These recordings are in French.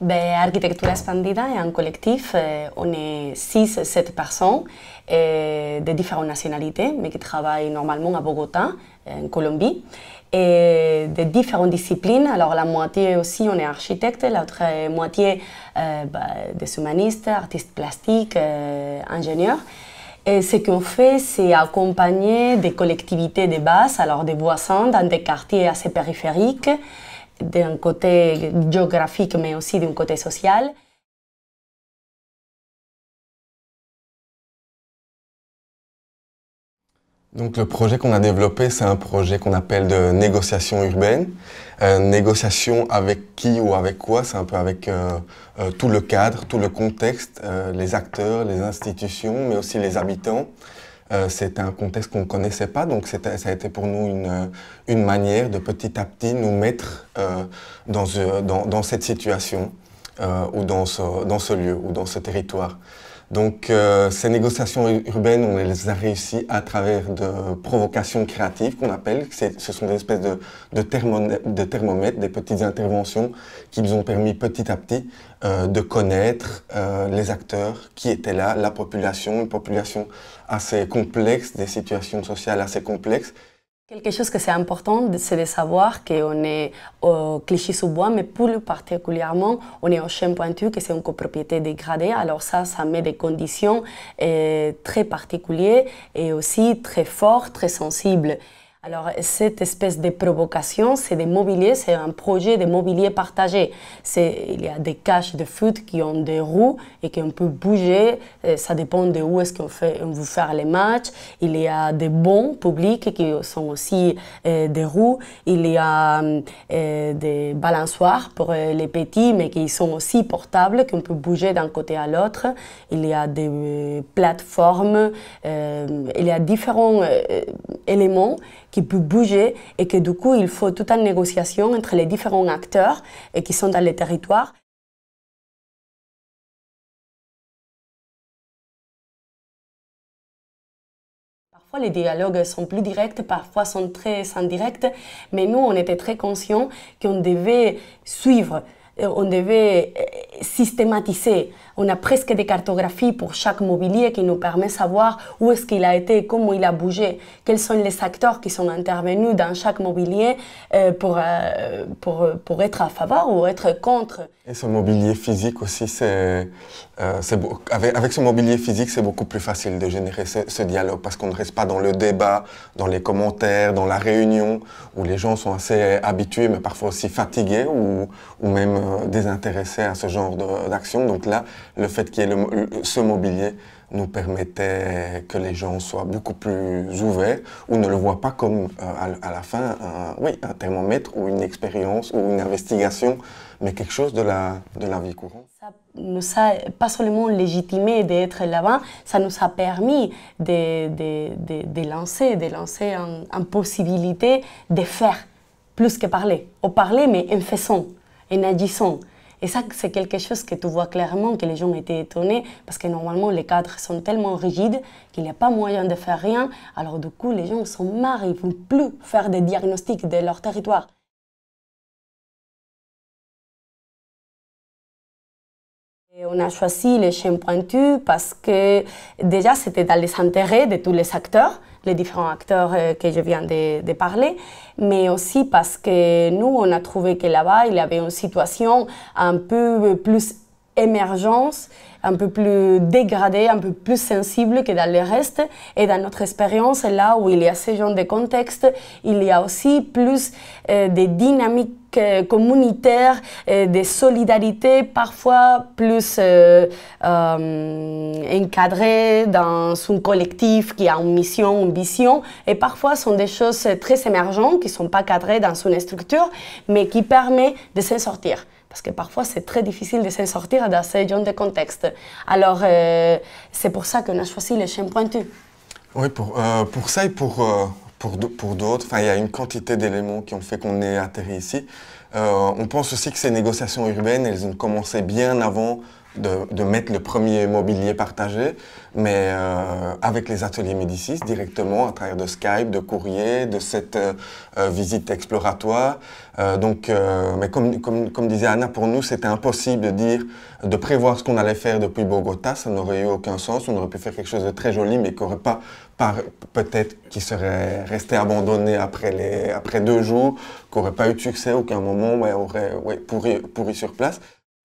Ben, Architecture Expandida est un collectif, on est 6-7 personnes eh, de différentes nationalités, mais qui travaillent normalement à Bogota, eh, en Colombie, et de différentes disciplines. Alors la moitié aussi, on est architecte, l'autre moitié eh, bah, des humanistes, artistes plastiques, ingénieurs. Et ce qu'on fait, c'est accompagner des collectivités de base, alors des voisins dans des quartiers assez périphériques, d'un côté géographique, mais aussi d'un côté social. Donc le projet qu'on a développé, c'est un projet qu'on appelle de négociation urbaine. Euh, négociation avec qui ou avec quoi, c'est un peu avec euh, euh, tout le cadre, tout le contexte, les acteurs, les institutions, mais aussi les habitants. Euh, c'était un contexte qu'on ne connaissait pas, donc ça a été pour nous une, une manière de petit à petit nous mettre euh, dans, euh, dans, dans, cette situation euh, ou dans dans ce lieu ou dans ce territoire. Donc euh, ces négociations urbaines, on les a réussies à travers de provocations créatives qu'on appelle. Ce sont des espèces de, thermomètres, des petites interventions qui nous ont permis petit à petit euh, de connaître euh, les acteurs qui étaient là, la population, une population assez complexe, des situations sociales assez complexes. Quelque chose que c'est important, c'est de savoir qu'on est au Clichy-sous-Bois, mais plus particulièrement, on est au Chêne Pointu, que c'est une copropriété dégradée. Alors ça, ça met des conditions eh, très particulières et aussi très fortes, très sensibles. Alors, cette espèce de provocation, c'est des mobiliers, c'est un projet de mobilier partagé. Il y a des caches de foot qui ont des roues et qu'on peut bouger. Euh, ça dépend de où est-ce qu'on on veut faire les matchs. Il y a des bons publics qui sont aussi euh, des roues. Il y a euh, des balançoires pour les petits, mais qui sont aussi portables, qu'on peut bouger d'un côté à l'autre. Il y a des plateformes. il y a différents éléments qui peut bouger et que du coup, il faut toute une négociation entre les différents acteurs et qui sont dans les territoires. les dialogues sont plus directs, parfois sont très indirects, mais nous, on était très conscients qu'on devait suivre euh, on devait euh, systématiser. On a presque des cartographies pour chaque mobilier qui nous permet de savoir où est-ce qu'il a été, comment il a bougé, quels sont les acteurs qui sont intervenus dans chaque mobilier euh, pour, pour, pour être à faveur ou être contre. Et ce mobilier physique aussi, c'est, c'est avec, avec, ce mobilier physique, c'est beaucoup plus facile de générer ce, ce dialogue parce qu'on ne reste pas dans le débat, dans les commentaires, dans la réunion où les gens sont assez habitués mais parfois aussi fatigués ou, ou même désintéressé désintéressés à ce genre d'action. Donc là, le fait qu'il y ait ce mobilier nous permettait que les gens soient beaucoup plus ouverts ou ne le voient pas comme euh, à, la fin un, oui, un thermomètre ou une expérience ou une investigation, mais quelque chose de la, de la vie courante. Ça nous a pas seulement légitimé d'être là-bas, ça nous a permis de, lancer, de lancer en, possibilité de faire plus que parler. Au parler, mais en faisant. Et ça, c'est quelque chose que tu vois clairement, que les gens étaient étonnés, parce que normalement, les cadres sont tellement rigides qu'il n'y a pas moyen de faire rien. Alors du coup, les gens sont marrés, ils ne veulent plus faire des diagnostics de leur territoire. Et on a choisi les chaînes pointues parce que déjà, c'était dans les intérêts de tous les acteurs les différents acteurs euh, que je viens de, parler, mais aussi parce que nous, on a trouvé que là-bas, il y avait une situation un peu plus émergence, un peu plus dégradée, un peu plus sensible que dans le reste. Et dans notre expérience, là où il y a ce genre de contexte, il y a aussi plus de euh, des dynamiques euh, communautaires, euh, des solidarités parfois plus euh, dans un collectif qui a une mission, une vision, et parfois sont des choses très émergentes qui ne sont pas cadrées dans une structure, mais qui permet de s'en sortir parce que parfois c'est très difficile de s'en sortir dans ce genre de contexte. Alors euh, c'est pour ça qu'on a choisi les chaînes pointues. Oui, euh, pour, ça et pour, euh, pour, pour d'autres, il y a une quantité d'éléments qui ont fait qu'on est atterri ici. on pense aussi que ces négociations urbaines, elles ont commencé bien avant de, mettre le premier mobilier partagé, mais euh, avec les ateliers Médicis directement à travers de Skype, de courrier, de cette euh, euh, visite exploratoire. donc, mais comme, comme, disait Anna, pour nous, c'était impossible de dire, de prévoir ce qu'on allait faire depuis Bogota, ça n'aurait eu aucun sens. On aurait pu faire quelque chose de très joli, mais qui pas, peut-être, qui serait resté abandonné après, les, après deux jours, qui n'aurait pas eu de succès, aucun moment, mais aurait pourri, pourri sur place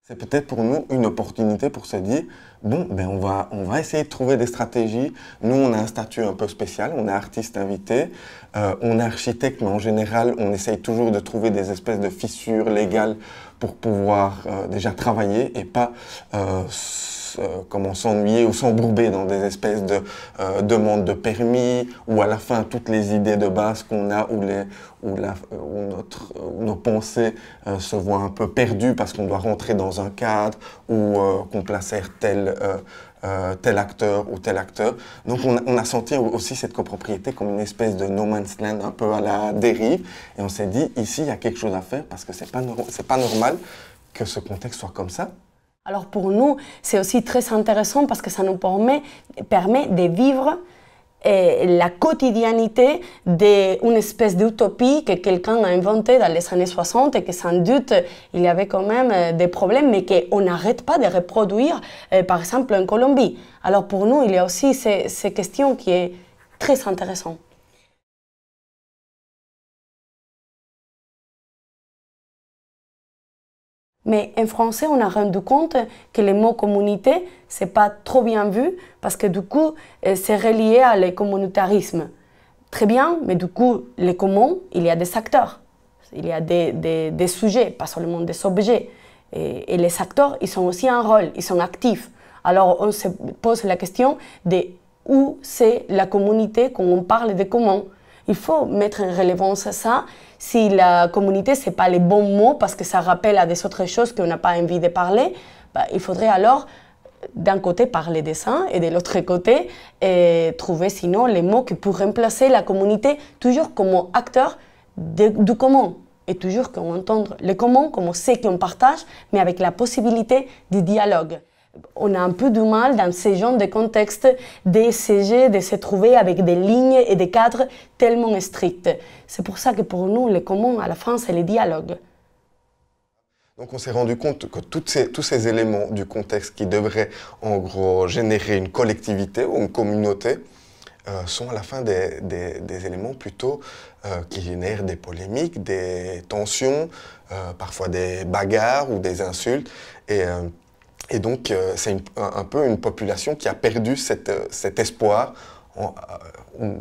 c'est peut-être pour nous une opportunité pour se dire, bon, ben on, va, on va essayer de trouver des stratégies. Nous, on a un statut un peu spécial, on est artiste invité, euh, on est architecte, mais en général, on essaye toujours de trouver des espèces de fissures légales pour pouvoir euh, déjà travailler et pas euh, euh, comment s'ennuyer ou s'embourber dans des espèces de euh, demandes de permis ou à la fin toutes les idées de base qu'on a ou les, où, euh, notre, nos pensées se voient un peu perdues parce qu'on doit rentrer dans un cadre ou qu'on placère tel, tel acteur ou tel acteur. Donc on, a senti aussi cette copropriété comme une espèce de no man's land un peu à la dérive et on s'est dit ici il y a quelque chose à faire parce que c'est pas, pas normal que ce contexte soit comme ça alors pour nous, c'est aussi très intéressant parce que ça nous permet, de vivre eh, la quotidianité d'une espèce d'utopie que quelqu'un a inventée dans les années 60 et que sans doute il y avait quand même euh, des problèmes, mais qu'on n'arrête pas de reproduire, euh, par exemple en Colombie. Alors pour nous, il y a aussi ces, ces questions qui est très intéressantes. Mais en français, on a rendu compte que le mot communauté, c'est pas trop bien vu parce que du coup, euh, c'est relié à le communautarisme. Très bien, mais du coup, les communs, il y a des acteurs, il y a des, des, sujets, pas seulement des objets. Et, les acteurs, ils ont aussi un rôle, ils sont actifs. Alors, on se pose la question de où c'est la communauté quand on parle des communs il faut mettre en relevance ça. Si la communauté, ce n'est pas les bons mots parce que ça rappelle à des autres choses qu'on n'a pas envie de parler, bah, il faudrait alors d'un côté parler de ça et de l'autre côté et trouver sinon les mots qui pourraient remplacer la communauté toujours comme acteur du commun et toujours qu'on entendre le commun comme ce qu'on partage mais avec la possibilité du dialogue on a un peu du mal dans ces genres de contexte d'essayer de se trouver avec des lignes et des cadres tellement stricts. C'est pour ça que pour nous, le commun à la france c'est les dialogues. Donc on s'est rendu compte que tous ces éléments du contexte qui devraient en gros générer une collectivité ou une communauté euh, sont à la fin des, éléments plutôt euh, qui génèrent des polémiques, des tensions, euh, parfois des bagarres ou des insultes. Et et donc, euh, c'est un, peu une population qui a perdu euh, cet espoir euh,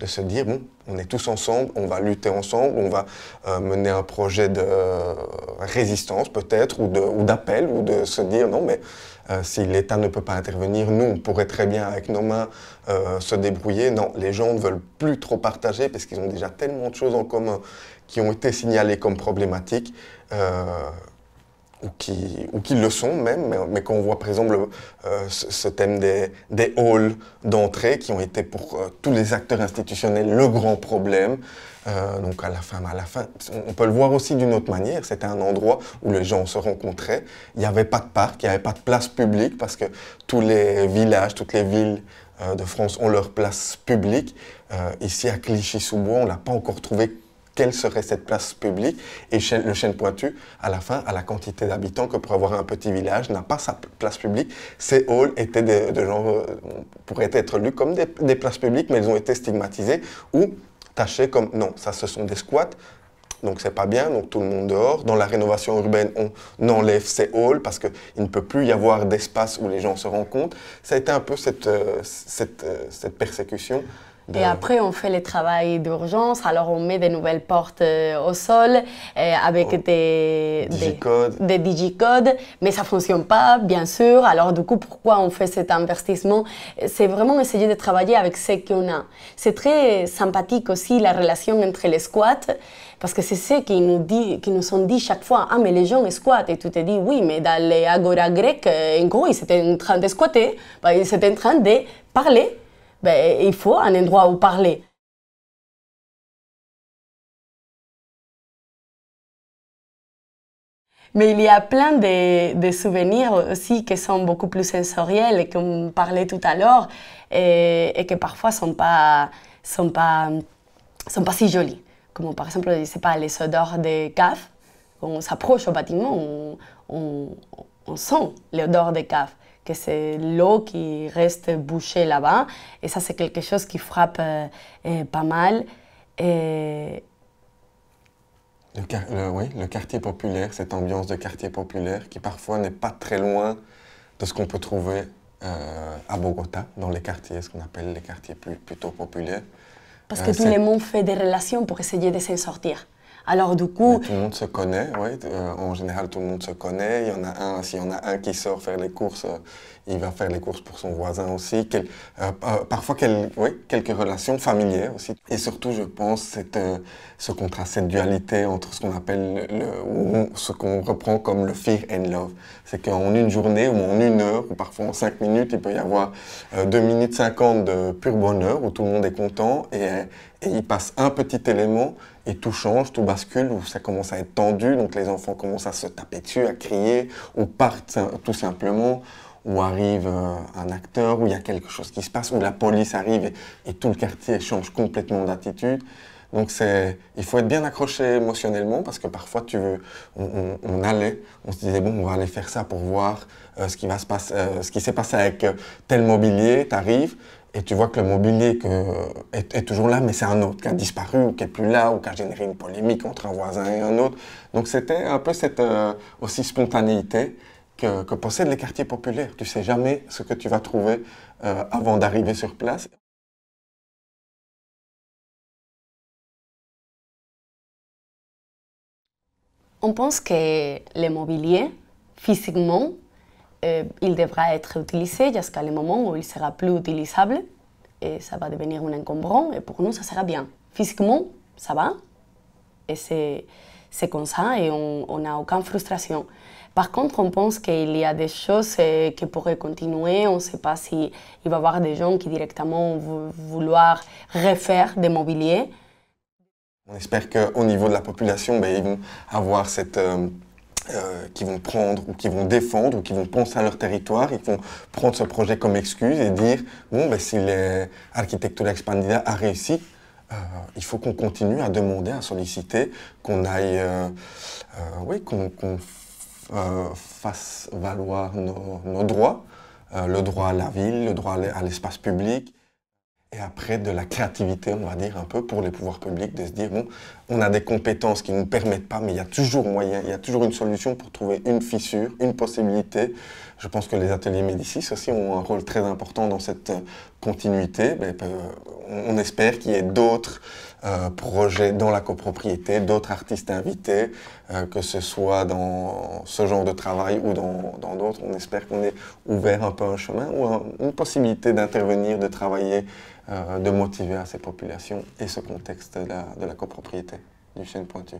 de se dire, bon, on est tous ensemble, on va lutter ensemble, on va mener un projet de résistance peut-être, ou d'appel, ou, ou, de se dire, non, mais si l'État ne peut pas intervenir, nous, on pourrait très bien avec nos mains se débrouiller. Non, les gens ne veulent plus trop partager parce qu'ils ont déjà tellement de choses en commun qui ont été signalées comme problématiques ou qui, ou qui le sont même, mais, quand on voit par exemple euh, ce, thème des, halls d'entrée qui ont été pour euh, tous les acteurs institutionnels le grand problème, euh, donc à la fin, à la fin, on peut le voir aussi d'une autre manière. C'était un endroit où les gens se rencontraient. Il n'y avait pas de parc, il n'y avait pas de place publique parce que tous les villages, toutes les villes de France ont leur place publique. ici à Clichy-sous-Bois, on l'a pas encore trouvé quelle serait cette place publique Et le chêne pointu, à la fin, à la quantité d'habitants que pour avoir un petit village, n'a pas sa place publique. Ces halls étaient de genre, euh, pourraient être lus comme des, places publiques, mais ils ont été stigmatisés ou tachés comme non, ça ce sont des squats, donc c'est pas bien, donc tout le monde dehors. Dans la rénovation urbaine, on enlève ces halls parce qu'il ne peut plus y avoir d'espace où les gens se rencontrent. Ça a été un peu cette euh, euh, persécution et après, on fait le travail d'urgence. Alors, on met de nouvelles portes euh, au sol euh, avec oh. des, digicodes. Des, Mais ça ne fonctionne pas, bien sûr. Alors, du coup, pourquoi on fait cet investissement C'est vraiment essayer de travailler avec ce qu'on a. C'est très sympathique aussi la relation entre les squats. Parce que c'est ce qu'ils nous, dit, qui nous sont dit chaque fois. Ah, mais les gens squattent. Et tu te dis, oui, mais dans les agora grecques, euh, en gros, ils étaient en train de squatter. Bah, ils étaient en train de parler ben, il faut un endroit où parler. Mais il y a plein de, souvenirs aussi qui sont beaucoup plus sensoriels et qu'on parlait tout à l'heure et, et que parfois ne sont pas, sont, pas, sont pas si jolis. Comme par exemple, je sais pas, les odeurs des caves. Quand on s'approche au bâtiment, on, on, on sent l'odeur des caves que c'est l'eau qui reste bouchée là-bas. Et ça, c'est quelque chose qui frappe euh, euh, pas mal. Et... Euh, le, oui, le quartier populaire, cette ambiance de quartier populaire qui parfois n'est pas très loin de ce qu'on peut trouver à Bogota, dans les quartiers, ce qu'on appelle les quartiers plutôt populaires. Parce que euh, tous les monde fait des relations pour essayer de s'en sortir. Alors du coup... tout le monde se connaît, oui. Euh, en général, tout le monde se connaît. Il y en a un, s'il y en a un qui sort faire les courses, euh, il va faire les courses pour son voisin aussi. Quel, euh, parfois, oui, quelques relations familières aussi. Et surtout, je pense, cette, ce contraste, cette dualité entre ce qu'on appelle, le, ce qu'on reprend comme le fear and love. C'est qu'en une journée ou en une heure, ou parfois en cinq minutes, il peut y avoir deux minutes cinquante de pur bonheur où tout le monde est content et, et il passe un petit élément et tout change, tout bascule, ça commence à être tendu, donc les enfants commencent à se taper dessus, à crier, ou partent tout simplement, ou arrive euh, un acteur, ou il y a quelque chose qui se passe, ou la police arrive et, tout le quartier change complètement d'attitude. Donc il faut être bien accroché émotionnellement parce que parfois tu veux, on, allait, on se disait bon on va aller faire ça pour voir euh, ce qui va se passer, euh, ce qui s'est passé avec tel mobilier, t'arrives, et tu vois que le mobilier est, toujours là, mais c'est un autre qui a disparu ou qui n'est plus là ou qui a généré une polémique entre un voisin et un autre. Donc c'était un peu cette euh, aussi spontanéité que, que, possèdent les quartiers populaires. Tu ne sais jamais ce que tu vas trouver euh, avant d'arriver sur place. On pense que les mobilier, physiquement, eh, il devra être utilisé jusqu'à le moment où il sera plus utilisable et ça va devenir un encombrant et pour nous ça sera bien. Physiquement, ça va et c'est comme ça et on n'a aucune frustration. Par contre, on pense qu'il y a des choses eh, qui pourraient continuer. On ne sait pas s'il il va y avoir des gens qui directement vont vouloir refaire des mobiliers. On espère qu'au niveau de la population, ben, ils vont avoir cette, euh, euh, qui vont prendre ou qui vont défendre ou qui vont penser à leur territoire ils vont prendre ce projet comme excuse et dire bon, ben, si l'architecture expandida a réussi, euh, il faut qu'on continue à demander, à solliciter, qu'on aille, euh, euh oui, qu'on euh, fasse valoir nos, nos droits, le droit à la ville, le droit à l'espace public et après de la créativité, on va dire un peu, pour les pouvoirs publics, de se dire, bon, on a des compétences qui ne nous permettent pas, mais il y a toujours moyen, il y a toujours une solution pour trouver une fissure, une possibilité. Je pense que les ateliers Médicis aussi ont un rôle très important dans cette euh, continuité. Ben, euh, on espère qu'il y ait d'autres euh, projets dans la copropriété, d'autres artistes invités, que ce soit dans ce genre de travail ou dans d'autres. On espère qu'on ait ouvert un peu un chemin ou une possibilité d'intervenir, de travailler euh, de motiver à ces populations et ce contexte de la, de la copropriété du chêne pointu.